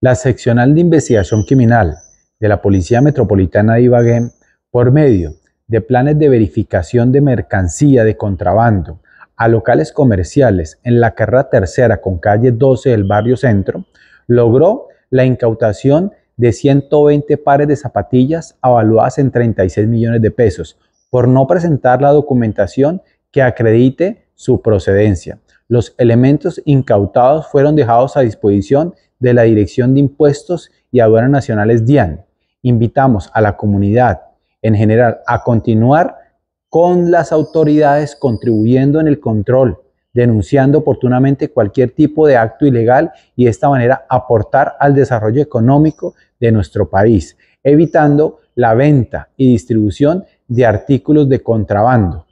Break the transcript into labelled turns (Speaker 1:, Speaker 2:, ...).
Speaker 1: La seccional de investigación criminal de la Policía Metropolitana de Ibagué, por medio de planes de verificación de mercancía de contrabando a locales comerciales en la carrera tercera con calle 12 del barrio centro, logró la incautación de 120 pares de zapatillas avaluadas en 36 millones de pesos por no presentar la documentación que acredite su procedencia. Los elementos incautados fueron dejados a disposición de la Dirección de Impuestos y Aduanas Nacionales DIAN. Invitamos a la comunidad en general a continuar con las autoridades contribuyendo en el control, denunciando oportunamente cualquier tipo de acto ilegal y de esta manera aportar al desarrollo económico de nuestro país, evitando la venta y distribución de artículos de contrabando